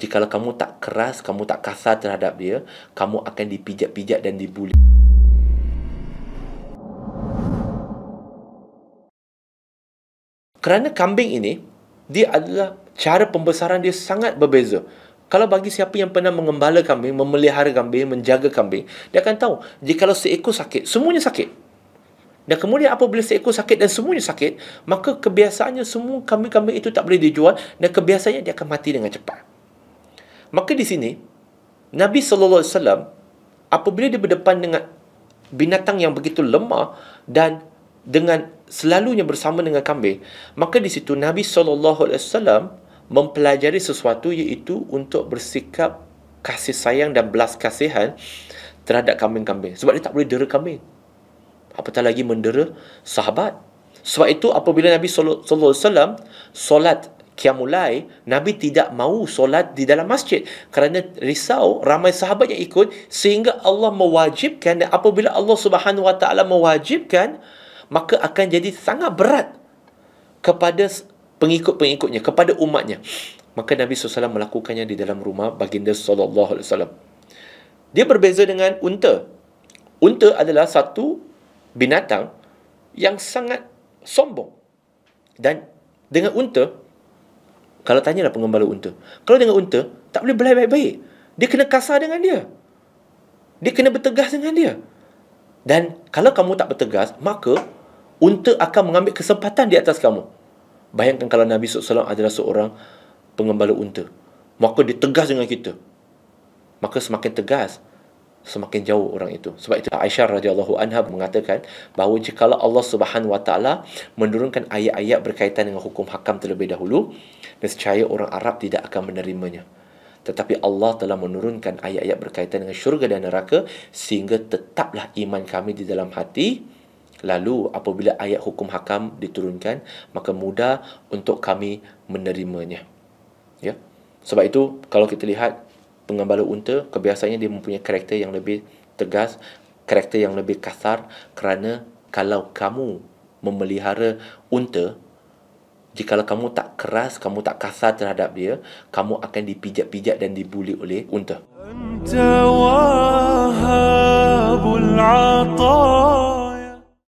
Jikalau kamu tak keras, kamu tak kasar terhadap dia, kamu akan dipijak-pijak dan dibuli. Kerana kambing ini, dia adalah cara pembesaran dia sangat berbeza. Kalau bagi siapa yang pernah mengembala kambing, memelihara kambing, menjaga kambing, dia akan tahu, Jika kalau seekor sakit, semuanya sakit. Dan kemudian apabila seekor sakit dan semuanya sakit, maka kebiasaannya semua kambing-kambing itu tak boleh dijual dan kebiasaannya dia akan mati dengan cepat. Maka di sini Nabi saw apabila dia berdepan dengan binatang yang begitu lemah dan dengan selalunya bersama dengan kambing, maka di situ Nabi saw mempelajari sesuatu iaitu untuk bersikap kasih sayang dan belas kasihan terhadap kambing-kambing sebab dia tak boleh dera kambing. Apatah lagi mendera sahabat. Sebab itu apabila Nabi saw solat Kiamulai Nabi tidak mahu solat di dalam masjid kerana risau ramai sahabat yang ikut sehingga Allah mewajibkan dan apabila Allah Subhanahu Wa Taala mewajibkan maka akan jadi sangat berat kepada pengikut-pengikutnya, kepada umatnya. Maka Nabi SAW melakukannya di dalam rumah baginda SAW. Dia berbeza dengan unta. Unta adalah satu binatang yang sangat sombong. Dan dengan unta, kalau tanya lah pengembala unta. Kalau dengan unta, tak boleh belai baik-baik. Dia kena kasar dengan dia. Dia kena bertegas dengan dia. Dan kalau kamu tak bertegas, maka unta akan mengambil kesempatan di atas kamu. Bayangkan kalau Nabi SAW adalah seorang pengembala unta. Maka dia tegas dengan kita. Maka semakin tegas, semakin jauh orang itu. Sebab itu Aisyah radhiyallahu anha mengatakan bahawa jika Allah Subhanahu wa taala menurunkan ayat-ayat berkaitan dengan hukum hakam terlebih dahulu, nescaya orang Arab tidak akan menerimanya. Tetapi Allah telah menurunkan ayat-ayat berkaitan dengan syurga dan neraka sehingga tetaplah iman kami di dalam hati. Lalu apabila ayat hukum hakam diturunkan, maka mudah untuk kami menerimanya. Ya. Sebab itu kalau kita lihat pengembala unta kebiasaannya dia mempunyai karakter yang lebih tegas karakter yang lebih kasar kerana kalau kamu memelihara unta jika kamu tak keras kamu tak kasar terhadap dia kamu akan dipijak-pijak dan dibuli oleh unta Entawa.